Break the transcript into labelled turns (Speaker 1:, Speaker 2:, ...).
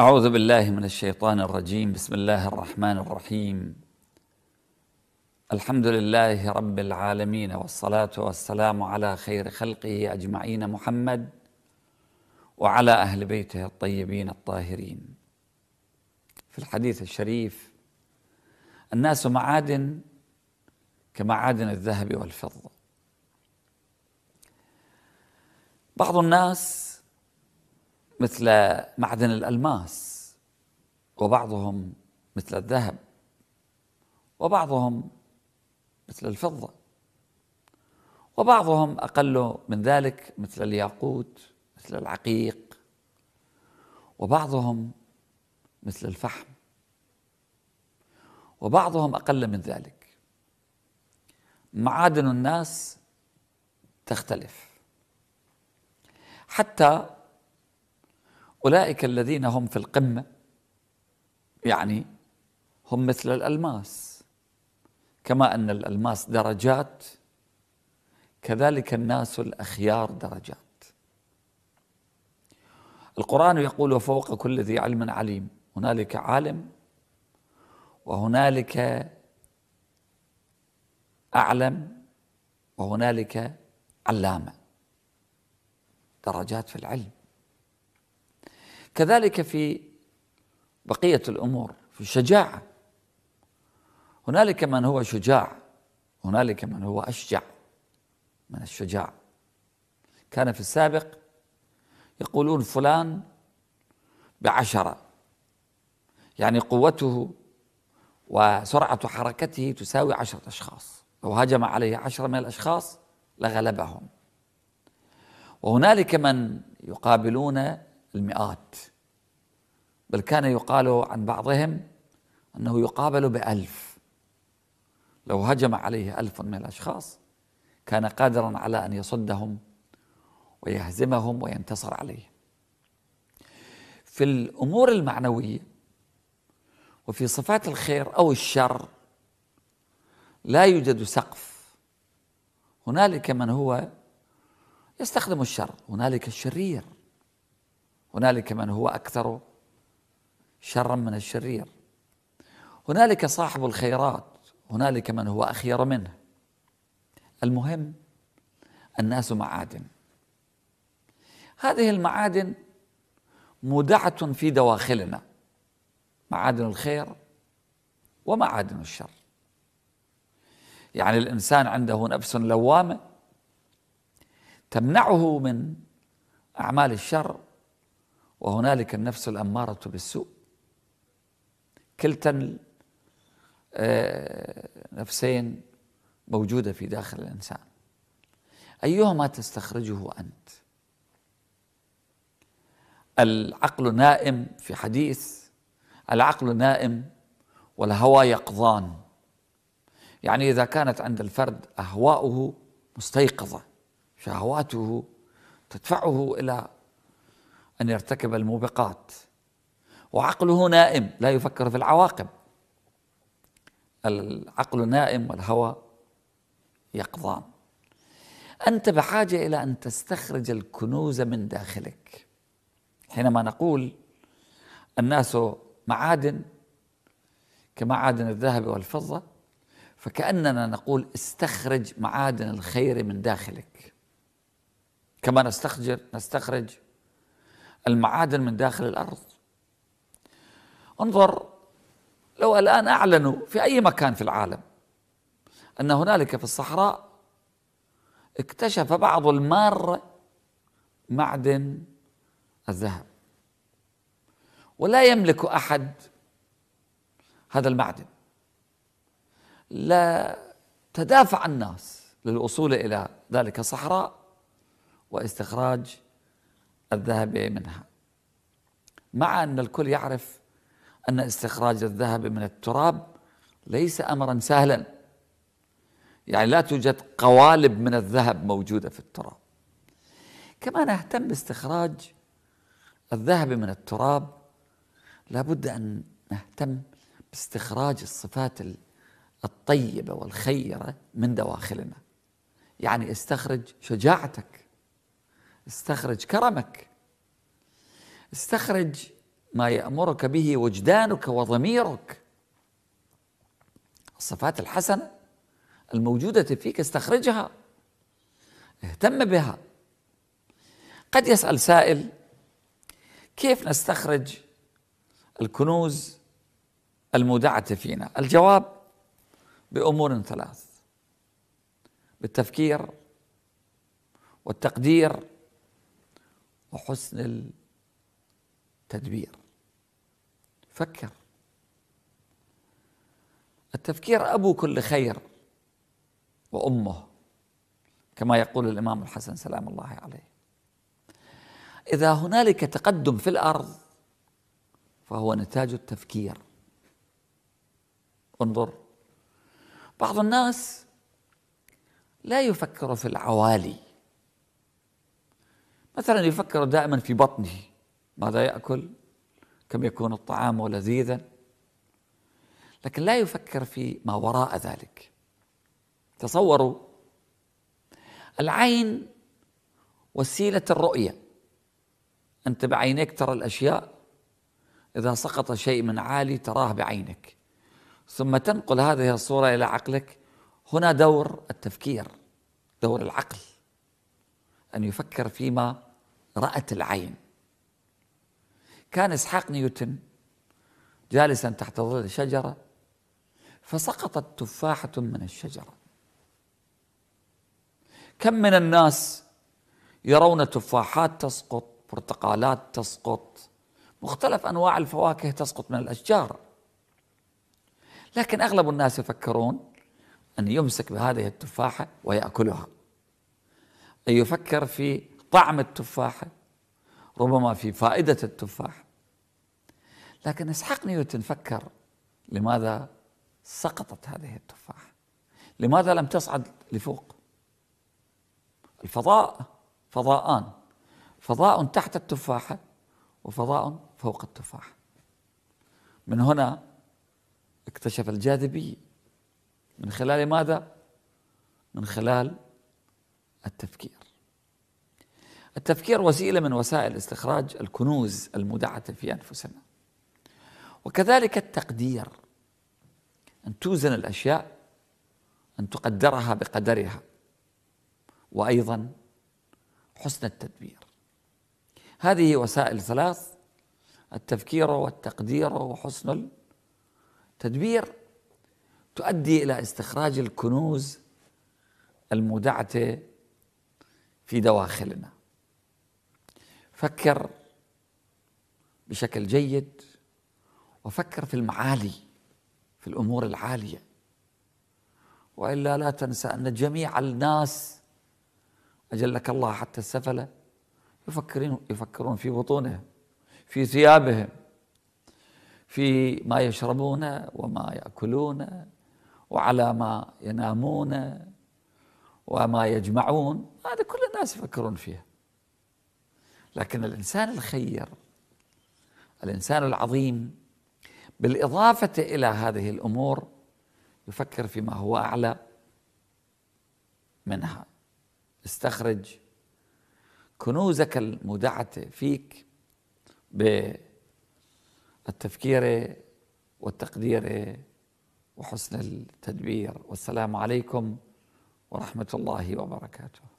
Speaker 1: أعوذ بالله من الشيطان الرجيم بسم الله الرحمن الرحيم الحمد لله رب العالمين والصلاة والسلام على خير خلقه أجمعين محمد وعلى أهل بيته الطيبين الطاهرين في الحديث الشريف الناس معادن كمعادن الذهب والفضة بعض الناس مثل معدن الألماس وبعضهم مثل الذهب وبعضهم مثل الفضة وبعضهم أقل من ذلك مثل الياقوت مثل العقيق وبعضهم مثل الفحم وبعضهم أقل من ذلك معادن الناس تختلف حتى أولئك الذين هم في القمة يعني هم مثل الألماس كما أن الألماس درجات كذلك الناس الأخيار درجات القرآن يقول وفوق كل ذي علم عليم هنالك عالم وهنالك أعلم وهنالك علامة درجات في العلم كذلك في بقية الأمور في الشجاعة هنالك من هو شجاع هنالك من هو أشجع من الشجاع كان في السابق يقولون فلان بعشرة يعني قوته وسرعة حركته تساوي عشرة أشخاص لو هجم عليه عشرة من الأشخاص لغلبهم وهنالك من يقابلون المئات بل كان يقال عن بعضهم أنه يقابل بألف لو هجم عليه ألف من الأشخاص كان قادرا على أن يصدهم ويهزمهم وينتصر عليهم في الأمور المعنوية وفي صفات الخير أو الشر لا يوجد سقف هنالك من هو يستخدم الشر هنالك الشرير هنالك من هو اكثر شرا من الشرير هنالك صاحب الخيرات هنالك من هو اخير منه المهم الناس معادن هذه المعادن مودعه في دواخلنا معادن الخير ومعادن الشر يعني الانسان عنده نفس لوامه تمنعه من اعمال الشر وهنالك النفس الأمارة بالسوء كلتا آه، نفسين موجودة في داخل الإنسان أيهما تستخرجه أنت العقل نائم في حديث العقل نائم والهوى يقظان يعني إذا كانت عند الفرد أهواؤه مستيقظة شهواته تدفعه إلى أن يرتكب الموبقات وعقله نائم لا يفكر في العواقب العقل نائم والهوى يقظان أنت بحاجة إلى أن تستخرج الكنوز من داخلك حينما نقول الناس معادن كمعادن الذهب والفضة فكأننا نقول استخرج معادن الخير من داخلك كما نستخرج نستخرج المعادن من داخل الأرض انظر لو الآن أعلنوا في أي مكان في العالم أن هنالك في الصحراء اكتشف بعض المار معدن الذهب ولا يملك أحد هذا المعدن لا تدافع الناس للوصول إلى ذلك الصحراء واستخراج الذهب منها مع أن الكل يعرف أن استخراج الذهب من التراب ليس أمرا سهلا يعني لا توجد قوالب من الذهب موجودة في التراب كما نهتم باستخراج الذهب من التراب لابد أن نهتم باستخراج الصفات الطيبة والخيرة من دواخلنا يعني استخرج شجاعتك استخرج كرمك استخرج ما يأمرك به وجدانك وضميرك الصفات الحسنة الموجودة فيك استخرجها اهتم بها قد يسأل سائل كيف نستخرج الكنوز المودعة فينا الجواب بأمور ثلاث بالتفكير والتقدير وحسن التدبير فكر التفكير ابو كل خير وامه كما يقول الامام الحسن سلام الله عليه اذا هنالك تقدم في الارض فهو نتاج التفكير انظر بعض الناس لا يفكر في العوالي مثلا يفكر دائما في بطنه ماذا ياكل كم يكون الطعام لذيذا لكن لا يفكر في ما وراء ذلك تصوروا العين وسيله الرؤيه انت بعينيك ترى الاشياء اذا سقط شيء من عالي تراه بعينك ثم تنقل هذه الصوره الى عقلك هنا دور التفكير دور العقل ان يفكر فيما رأت العين كان إسحاق نيوتن جالسا تحت ظل شجرة فسقطت تفاحة من الشجرة كم من الناس يرون تفاحات تسقط برتقالات تسقط مختلف أنواع الفواكه تسقط من الأشجار لكن أغلب الناس يفكرون أن يمسك بهذه التفاحة ويأكلها أن يفكر في طعم التفاحة ربما في فائدة التفاح لكن اسحاق نيوتن فكر لماذا سقطت هذه التفاحة لماذا لم تصعد لفوق الفضاء فضاءان فضاء تحت التفاحة وفضاء فوق التفاحة من هنا اكتشف الجاذبية من خلال ماذا؟ من خلال التفكير التفكير وسيله من وسائل استخراج الكنوز المودعه في انفسنا وكذلك التقدير ان توزن الاشياء ان تقدرها بقدرها وايضا حسن التدبير هذه وسائل ثلاث التفكير والتقدير وحسن التدبير تؤدي الى استخراج الكنوز المودعه في دواخلنا فكر بشكل جيد وفكر في المعالي في الامور العاليه والا لا تنسى ان جميع الناس اجلك الله حتى السفله يفكرون يفكرون في بطونهم في ثيابهم في ما يشربون وما ياكلون وعلى ما ينامون وما يجمعون هذا كل الناس يفكرون فيها لكن الإنسان الخير الإنسان العظيم بالإضافة إلى هذه الأمور يفكر فيما هو أعلى منها استخرج كنوزك المودعة فيك بالتفكير والتقدير وحسن التدبير والسلام عليكم ورحمة الله وبركاته